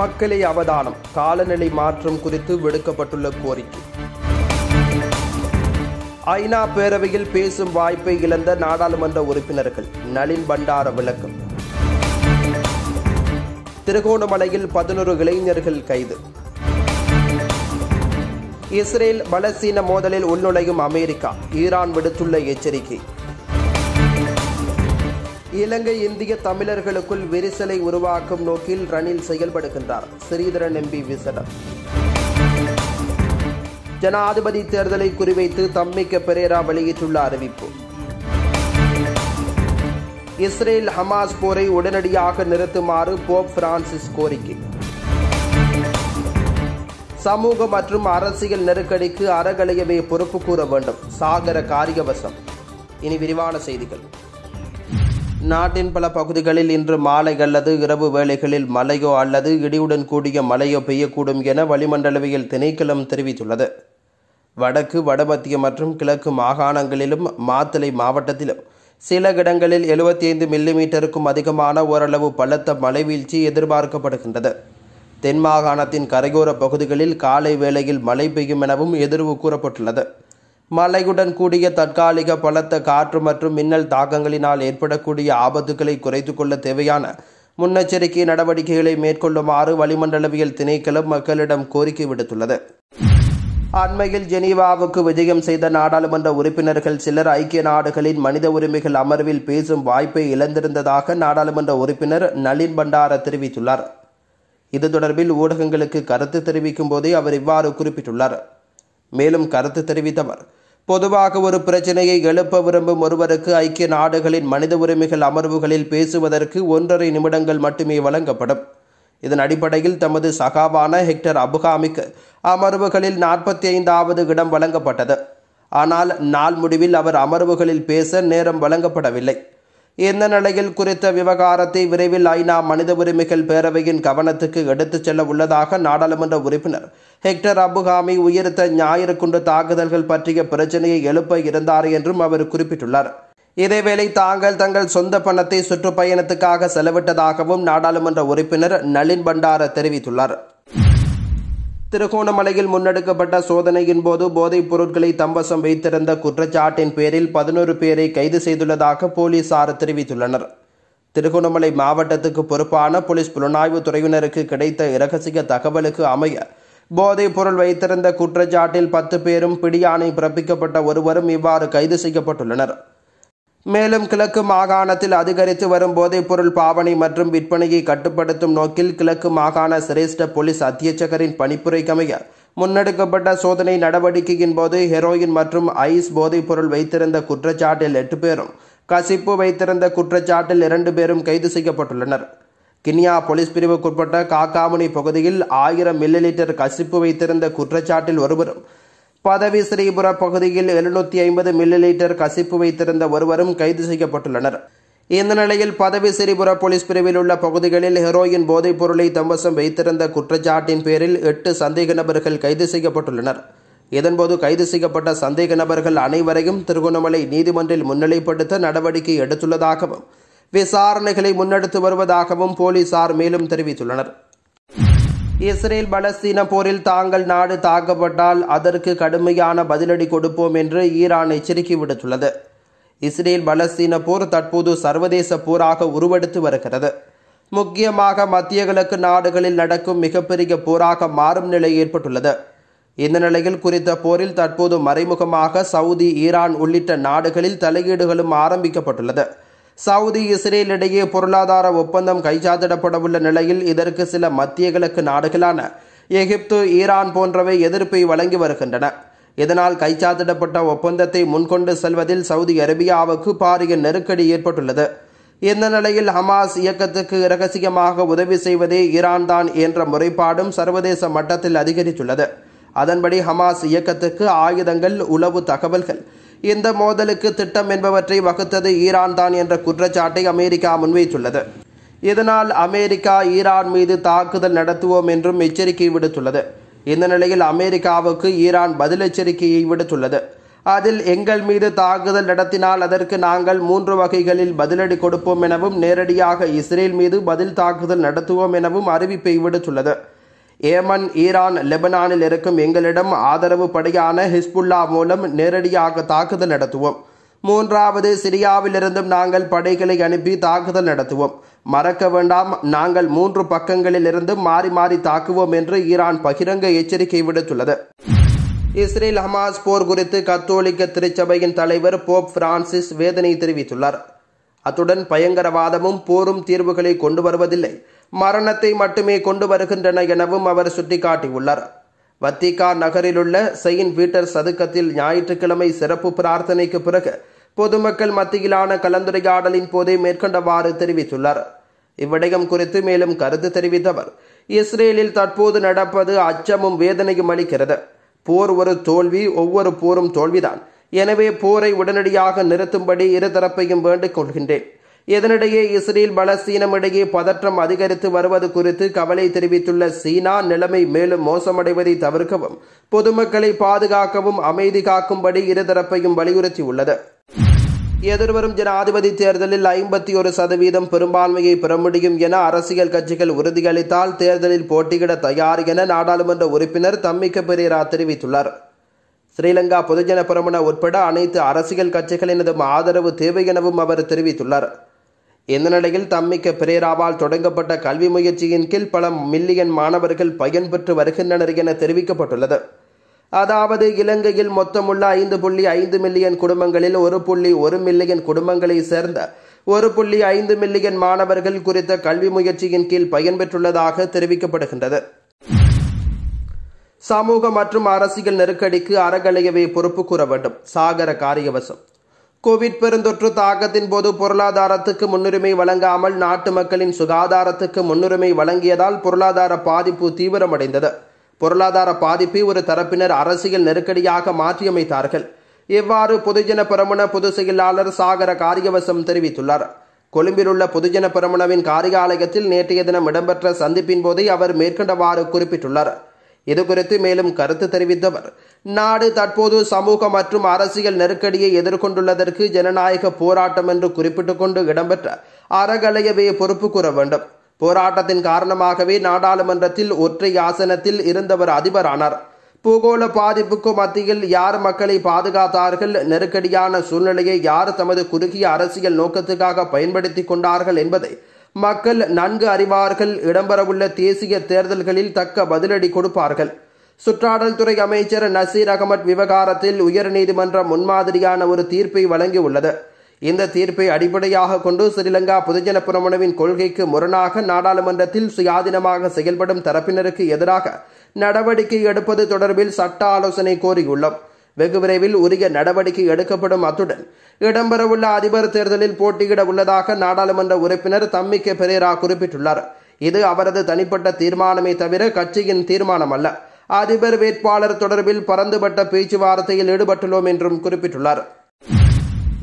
மக்களை அவதானம் காலநிலை மாற்றம் குறித்து விடுக்கப்பட்டுள்ள கோரிக்கை ஐநா பேரவையில் பேசும் வாய்ப்பை இழந்த நாடாளுமன்ற உறுப்பினர்கள் நளின் பண்டார விளக்கம் திருகோணமலையில் பதினொரு இளைஞர்கள் கைது இஸ்ரேல் பலஸ்தீன மோதலில் உள்நுழையும் அமெரிக்கா ஈரான் விடுத்துள்ள எச்சரிக்கை இலங்கை இந்திய தமிழர்களுக்குள் விரிசலை உருவாக்கும் நோக்கில் ரணில் செயல்படுகின்றார் ஸ்ரீதரன் எம்பி விசடம் ஜனாதிபதி தேர்தலை குறிவைத்து தம்மிக்க பெரேரா வெளியிட்டுள்ள அறிவிப்பு இஸ்ரேல் ஹமாஸ் போரை உடனடியாக நிறுத்துமாறு போப் பிரான்சிஸ் கோரிக்கை சமூக மற்றும் அரசியல் நெருக்கடிக்கு அறகலையவே பொறுப்பு கூற வேண்டும் சாகர காரியவசம் இனி விரிவான செய்திகள் நாட்டின் பல பகுதிகளில் இன்று மாலை அல்லது இரவு வேளைகளில் மழையோ அல்லது இடியுடன் கூடிய மழையோ பெய்யக்கூடும் என வளிமண்டலவியல் திணைக்களம் தெரிவித்துள்ளது வடக்கு வடமத்திய மற்றும் கிழக்கு மாகாணங்களிலும் மாத்தலை மாவட்டத்திலும் சில இடங்களில் எழுபத்தி ஐந்து மில்லிமீட்டருக்கும் அதிகமான ஓரளவு பலத்த மழை வீழ்ச்சி எதிர்பார்க்கப்படுகின்றது தென் மாகாணத்தின் கரையோர பகுதிகளில் காலை வேளையில் மழை பெய்யும் எனவும் எதிர்வு கூறப்பட்டுள்ளது மழையுடன் கூடிய தற்காலிக பலத்த காற்று மற்றும் மின்னல் தாக்கங்களினால் ஏற்படக்கூடிய ஆபத்துகளை குறைத்து கொள்ள தேவையான முன்னெச்சரிக்கை நடவடிக்கைகளை மேற்கொள்ளுமாறு வளிமண்டலவியல் திணைக்களம் மக்களிடம் கோரிக்கை விடுத்துள்ளது அண்மையில் ஜெனீவாவுக்கு விஜயம் செய்த நாடாளுமன்ற உறுப்பினர்கள் சிலர் ஐக்கிய நாடுகளின் மனித உரிமைகள் அமர்வில் பேசும் வாய்ப்பை இழந்திருந்ததாக நாடாளுமன்ற உறுப்பினர் நளின் பண்டார தெரிவித்துள்ளார் இது தொடர்பில் ஊடகங்களுக்கு கருத்து தெரிவிக்கும் போதே அவர் இவ்வாறு குறிப்பிட்டுள்ளார் மேலும் கருத்து தெரிவித்தவர் பொதுவாக ஒரு பிரச்சனையை எழுப்ப விரும்பும் ஒருவருக்கு ஐக்கிய நாடுகளின் மனித உரிமைகள் அமர்வுகளில் பேசுவதற்கு ஒன்றரை நிமிடங்கள் மட்டுமே வழங்கப்படும் இதன் அடிப்படையில் தமது சகாவான ஹெக்டர் அபுகாமிக் அமர்வுகளில் நாற்பத்தி ஐந்தாவது இடம் வழங்கப்பட்டது ஆனால் நாள் முடிவில் அவர் அமர்வுகளில் பேச நேரம் வழங்கப்படவில்லை இந்த நிலையில் குறித்த விவகாரத்தை விரைவில் ஐநா மனித உரிமைகள் பேரவையின் கவனத்துக்கு எடுத்துச் செல்ல உள்ளதாக நாடாளுமன்ற உறுப்பினர் ஹெக்டர் அபுகாமி உயிர்த்த ஞாயிறு குண்டு தாக்குதல்கள் பற்றிய பிரச்சனையை எழுப்ப இருந்தார் என்றும் அவர் குறிப்பிட்டுள்ளார் இதேவேளை தாங்கள் தங்கள் சொந்த பணத்தை சுற்றுப்பயணத்துக்காக செலவிட்டதாகவும் நாடாளுமன்ற உறுப்பினர் நளின் பண்டார தெரிவித்துள்ளார் திருகோணமலையில் முன்னெடுக்கப்பட்ட சோதனையின் போது போதைப் பொருட்களை தம்பசம் வைத்திருந்த குற்றச்சாட்டின் பேரில் பதினோரு பேரை கைது செய்துள்ளதாக போலீசார் தெரிவித்துள்ளனர் திருகோணமலை மாவட்டத்துக்கு பொறுப்பான போலீஸ் புலனாய்வு துறையினருக்கு கிடைத்த இரகசிய தகவலுக்கு அமைய போதைப் பொருள் வைத்திருந்த குற்றச்சாட்டில் பத்து பேரும் பிடியானை பிறப்பிக்கப்பட்ட ஒருவரும் இவ்வாறு கைது செய்யப்பட்டுள்ளனர் மேலும் கிழக்கு மாகாணத்தில் அதிகரித்து வரும் போதைப்பொருள் பாவனை மற்றும் விற்பனையை கட்டுப்படுத்தும் நோக்கில் கிழக்கு மாகாண சிரேஷ்ட போலீஸ் அத்தியட்சகரின் பணிப்புரைக்கமைய முன்னெடுக்கப்பட்ட சோதனை நடவடிக்கையின் போது ஹெரோயின் மற்றும் ஐஸ் போதைப்பொருள் வைத்திருந்த குற்றச்சாட்டில் எட்டு பேரும் கசிப்பு வைத்திருந்த குற்றச்சாட்டில் இரண்டு பேரும் கைது செய்யப்பட்டுள்ளனர் கினியா போலீஸ் பிரிவுக்குட்பட்ட காக்காமுனி பகுதியில் ஆயிரம் மில்லி லிட்டர் கசிப்பு வைத்திருந்த குற்றச்சாட்டில் ஒருவரும் பதவி ஸ்ரீபுர பகுதியில் எழுநூத்தி ஐம்பது மில்லி லிட்டர் கசிப்பு வைத்திருந்த ஒருவரும் கைது செய்யப்பட்டுள்ளனர் இந்த நிலையில் பதவி ஸ்ரீபுர போலீஸ் பிரிவில் உள்ள பகுதிகளில் ஹெரோயின் போதைப் பொருளை தம்பசம் வைத்திருந்த குற்றச்சாட்டின் பேரில் எட்டு சந்தேக நபர்கள் கைது செய்யப்பட்டுள்ளனர் இதன்போது கைது செய்யப்பட்ட சந்தேக நபர்கள் அனைவரையும் திருகோணமலை நீதிமன்றில் முன்னிலைப்படுத்த நடவடிக்கை எடுத்துள்ளதாகவும் விசாரணைகளை முன்னெடுத்து வருவதாகவும் போலீசார் மேலும் தெரிவித்துள்ளனர் இஸ்ரேல் பலஸ்தீன போரில் தாங்கள் நாடு தாக்கப்பட்டால் அதற்கு கடுமையான பதிலடி கொடுப்போம் என்று ஈரான் எச்சரிக்கை விடுத்துள்ளது இஸ்ரேல் பலஸ்தீன போர் தற்போது சர்வதேச போராக உருவெடுத்து வருகிறது முக்கியமாக மத்திய கிழக்கு நாடுகளில் நடக்கும் மிகப்பெரிய போராக மாறும் நிலை ஏற்பட்டுள்ளது இந்த நிலையில் குறித்த போரில் தற்போது மறைமுகமாக சவுதி ஈரான் உள்ளிட்ட நாடுகளில் தலையீடுகளும் ஆரம்பிக்கப்பட்டுள்ளது சவுதி இஸ்ரேல் இடையே பொருளாதார ஒப்பந்தம் கைச்சாத்திடப்படவுள்ள நிலையில் இதற்கு சில மத்திய கிழக்கு நாடுகளான எகிப்து ஈரான் போன்றவை எதிர்ப்பை வழங்கி வருகின்றன இதனால் கைச்சாத்திடப்பட்ட ஒப்பந்தத்தை முன்கொண்டு செல்வதில் சவுதி அரேபியாவுக்கு பாரிய நெருக்கடி ஏற்பட்டுள்ளது இந்த நிலையில் ஹமாஸ் இயக்கத்துக்கு இரகசியமாக உதவி செய்வதே ஈரான் தான் என்ற முறைப்பாடும் சர்வதேச மட்டத்தில் அதிகரித்துள்ளது அதன்படி ஹமாஸ் இயக்கத்துக்கு ஆயுதங்கள் உளவு தகவல்கள் இந்த மோதலுக்கு திட்டம் என்பவற்றை வகுத்தது ஈரான் தான் என்ற குற்றச்சாட்டை அமெரிக்கா முன்வைத்துள்ளது இதனால் அமெரிக்கா ஈரான் மீது தாக்குதல் நடத்துவோம் என்றும் எச்சரிக்கை விடுத்துள்ளது இந்த நிலையில் அமெரிக்காவுக்கு ஈரான் பதில் எச்சரிக்கையை விடுத்துள்ளது அதில் எங்கள் மீது தாக்குதல் நடத்தினால் அதற்கு நாங்கள் மூன்று வகைகளில் பதிலடி கொடுப்போம் எனவும் நேரடியாக இஸ்ரேல் மீது பதில் தாக்குதல் நடத்துவோம் எனவும் அறிவிப்பை விடுத்துள்ளது ஏமன் ஈரான் லெபனானில் இருக்கும் எங்களிடம் ஆதரவு படையான ஹிஸ்புல்லா மூலம் நேரடியாக தாக்குதல் நடத்துவோம் மூன்றாவது சிரியாவிலிருந்தும் நாங்கள் படைகளை அனுப்பி தாக்குதல் நடத்துவோம் மறக்க வேண்டாம் நாங்கள் மூன்று பக்கங்களிலிருந்தும் மாறி மாறி தாக்குவோம் என்று ஈரான் பகிரங்க எச்சரிக்கை விடுத்துள்ளது இஸ்ரேல் ஹமாஸ் போர் குறித்து கத்தோலிக்க திருச்சபையின் தலைவர் போப் பிரான்சிஸ் வேதனை தெரிவித்துள்ளார் அத்துடன் பயங்கரவாதமும் போரும் தீர்வுகளை கொண்டு வருவதில்லை மரணத்தை மட்டுமே கொண்டு வருகின்றன எனவும் அவர் சுட்டிக்காட்டியுள்ளார் வத்திகா நகரிலுள்ள செயின்ட் பீட்டர் சதுக்கத்தில் ஞாயிற்றுக்கிழமை சிறப்பு பிரார்த்தனைக்கு பிறகு பொதுமக்கள் மத்தியிலான கலந்துரையாடலின் போதே மேற்கொண்டவாறு தெரிவித்துள்ளார் இவ்விடயம் குறித்து மேலும் கருத்து தெரிவித்தவர் இஸ்ரேலில் தற்போது நடப்பது அச்சமும் வேதனையும் அளிக்கிறது போர் ஒரு தோல்வி ஒவ்வொரு போரும் தோல்விதான் எனவே போரை உடனடியாக நிறுத்தும்படி இருதரப்பையும் வேண்டிக் கொள்கின்றேன் இதனிடையே இஸ்ரேல் பலஸ்தீனம் இடையே பதற்றம் அதிகரித்து வருவது குறித்து கவலை தெரிவித்துள்ள சீனா நிலைமை மேலும் மோசமடைவதை தவிர்க்கவும் பொதுமக்களை பாதுகாக்கவும் அமைதி காக்கும்படி இருதரப்பையும் வலியுறுத்தியுள்ளது எதிர்வரும் ஜனாதிபதி தேர்தலில் ஐம்பத்தி ஒரு சதவீதம் பெரும்பான்மையை பெற முடியும் என அரசியல் கட்சிகள் உறுதியளித்தால் தேர்தலில் போட்டியிட தயார் என நாடாளுமன்ற உறுப்பினர் தம்மிக்க பெரியரா தெரிவித்துள்ளார் ஸ்ரீலங்கா பொதுஜன பெரமுன உட்பட அனைத்து அரசியல் கட்சிகளினதும் ஆதரவு தேவை எனவும் அவர் தெரிவித்துள்ளார் இந்த நிலையில் தம்மிக்க பிரேராவால் தொடங்கப்பட்ட கல்வி முயற்சியின் கீழ் பல மில்லியன் மாணவர்கள் பயன்பெற்று வருகின்றனர் என தெரிவிக்கப்பட்டுள்ளது அதாவது இலங்கையில் மொத்தமுள்ள ஐந்து புள்ளி ஐந்து மில்லியன் குடும்பங்களில் ஒரு புள்ளி ஒரு மில்லியன் குடும்பங்களை சேர்ந்த ஒரு புள்ளி ஐந்து மில்லியன் மாணவர்கள் குறித்த கல்வி முயற்சியின் கீழ் பயன்பெற்றுள்ளதாக தெரிவிக்கப்படுகின்றது சமூக மற்றும் அரசியல் நெருக்கடிக்கு அறகலையவே பொறுப்பு கூற வேண்டும் சாகர காரியவசம் கோவிட் பெருந்தொற்று தாக்கத்தின் போது பொருளாதாரத்துக்கு முன்னுரிமை வழங்காமல் நாட்டு மக்களின் சுகாதாரத்துக்கு முன்னுரிமை வழங்கியதால் பொருளாதார பாதிப்பு தீவிரமடைந்தது பொருளாதார பாதிப்பை ஒரு தரப்பினர் அரசியல் நெருக்கடியாக மாற்றியமைத்தார்கள் இவ்வாறு பொதுஜன பிரமண பொதுச் செயலாளர் சாகர காரியவசம் தெரிவித்துள்ளார் கொழும்பிலுள்ள பொதுஜன பிரமணவின் காரியாலயத்தில் நேற்றைய தினம் இடம்பெற்ற சந்திப்பின் போதே அவர் மேற்கண்டவாறு குறிப்பிட்டுள்ளார் இது குறித்து மேலும் கருத்து தெரிவித்தவர் நாடு தற்போது சமூக மற்றும் அரசியல் நெருக்கடியை எதிர்கொண்டுள்ளதற்கு ஜனநாயக போராட்டம் என்று குறிப்பிட்டுக் கொண்டு இடம்பெற்ற அறகலையவே பொறுப்பு கூற வேண்டும் போராட்டத்தின் காரணமாகவே நாடாளுமன்றத்தில் ஒற்றை ஆசனத்தில் இருந்தவர் அதிபரானார் பூகோள பாதிப்புக்கு மத்தியில் யார் மக்களை பாதுகாத்தார்கள் நெருக்கடியான சூழ்நிலையை யார் தமது குறுகிய அரசியல் நோக்கத்துக்காக பயன்படுத்தி கொண்டார்கள் என்பதை மக்கள் நன்கு அறிவார்கள் இடம்பெறவுள்ள தேசிய தேர்தல்களில் தக்க பதிலடி கொடுப்பார்கள் சுற்றாடல் துறை அமைச்சர் நசீர் அகமட் விவகாரத்தில் உயர்நீதிமன்றம் முன்மாதிரியான ஒரு தீர்ப்பை வழங்கியுள்ளது இந்த தீர்ப்பை அடிப்படையாக கொண்டு ஸ்ரீலங்கா பொதுஜன புரமணுவின் கொள்கைக்கு முரணாக நாடாளுமன்றத்தில் சுயாதீனமாக செயல்படும் தரப்பினருக்கு எதிராக நடவடிக்கை எடுப்பது தொடர்பில் சட்ட ஆலோசனை கோரியுள்ளோம் வெகு விரைவில் உரிய நடவடிக்கை எடுக்கப்படும் அத்துடன் இடம்பெறவுள்ள அதிபர் தேர்தலில் போட்டியிட உள்ளதாக நாடாளுமன்ற உறுப்பினர் தம்மிக்க பெரேரா குறிப்பிட்டுள்ளார் இது அவரது தனிப்பட்ட தீர்மானமே தவிர கட்சியின் தீர்மானம் அல்ல அதிபர் வேட்பாளர் தொடர்பில் பரந்துபட்ட பேச்சுவார்த்தையில் ஈடுபட்டுள்ளோம் என்றும் குறிப்பிட்டுள்ளார்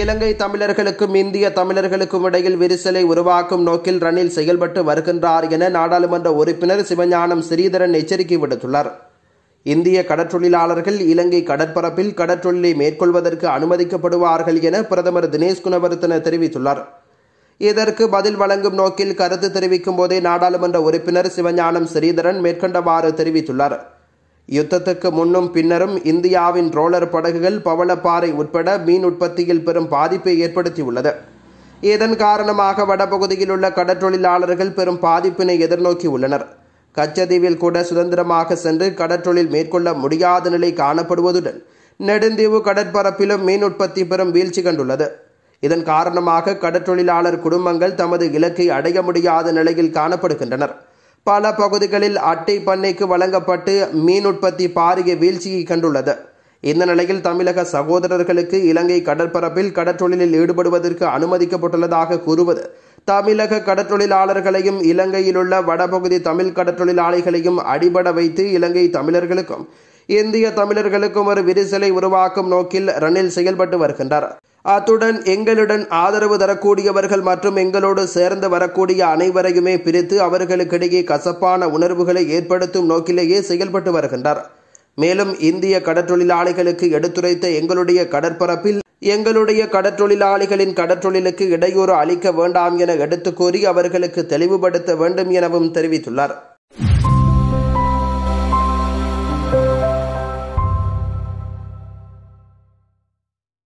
இலங்கை தமிழர்களுக்கும் இந்திய தமிழர்களுக்கும் இடையில் விரிசலை உருவாக்கும் நோக்கில் ரணில் செயல்பட்டு வருகின்றார் என நாடாளுமன்ற உறுப்பினர் சிவஞானம் ஸ்ரீதரன் எச்சரிக்கை விடுத்துள்ளார் இந்திய கடற்றொழிலாளர்கள் இலங்கை கடற்பரப்பில் கடற்றொழிலை மேற்கொள்வதற்கு அனுமதிக்கப்படுவார்கள் என பிரதமர் தினேஷ் குணவர்த்தன தெரிவித்துள்ளார் இதற்கு பதில் வழங்கும் நோக்கில் கருத்து தெரிவிக்கும் போதே நாடாளுமன்ற உறுப்பினர் சிவஞானம் ஸ்ரீதரன் மேற்கொண்டவாறு தெரிவித்துள்ளார் யுத்தத்துக்கு முன்னும் பின்னரும் இந்தியாவின் ரோலர் படகுகள் பவளப்பாறை உட்பட மீன் உற்பத்தியில் பெரும் பாதிப்பை ஏற்படுத்தியுள்ளது இதன் காரணமாக வடபகுதியில் உள்ள கடற்றொழிலாளர்கள் பெரும் பாதிப்பினை எதிர்நோக்கியுள்ளனர் உள்ளனர் கச்சதீவில் கூட சுதந்திரமாக சென்று கடற்றொழில் மேற்கொள்ள முடியாத நிலை காணப்படுவதுடன் நெடுந்தீவு கடற்பரப்பிலும் மீன் உற்பத்தி பெறும் வீழ்ச்சி கண்டுள்ளது இதன் காரணமாக கடற்றொழிலாளர் குடும்பங்கள் தமது இலக்கை அடைய முடியாத நிலையில் காணப்படுகின்றனர் பல பகுதிகளில் அட்டை பண்ணைக்கு வழங்கப்பட்டு மீன் உற்பத்தி பாரிய வீழ்ச்சியை கண்டுள்ளது இந்த நிலையில் தமிழக சகோதரர்களுக்கு இலங்கை கடற்பரப்பில் கடற்றொழிலில் ஈடுபடுவதற்கு அனுமதிக்கப்பட்டுள்ளதாக கூறுவது தமிழக கடற்றொழிலாளர்களையும் இலங்கையிலுள்ள வடபகுதி தமிழ் கடற்றொழிலாளிகளையும் அடிபட வைத்து இலங்கை தமிழர்களுக்கும் இந்திய தமிழர்களுக்கும் ஒரு விரிசலை உருவாக்கும் நோக்கில் ரணில் செயல்பட்டு வருகின்றார் அத்துடன் எங்களுடன் ஆதரவு தரக்கூடியவர்கள் மற்றும் எங்களோடு சேர்ந்து வரக்கூடிய அனைவரையுமே பிரித்து அவர்களுக்கிடையே கசப்பான உணர்வுகளை ஏற்படுத்தும் நோக்கிலேயே செயல்பட்டு வருகின்றார் மேலும் இந்திய கடற்றொழிலாளிகளுக்கு எடுத்துரைத்த எங்களுடைய கடற்பரப்பில் எங்களுடைய கடற்றொழிலாளிகளின் கடற்றொழிலுக்கு இடையூறு அளிக்க வேண்டாம் என எடுத்துக் கூறி அவர்களுக்கு தெளிவுபடுத்த வேண்டும் எனவும் தெரிவித்துள்ளார்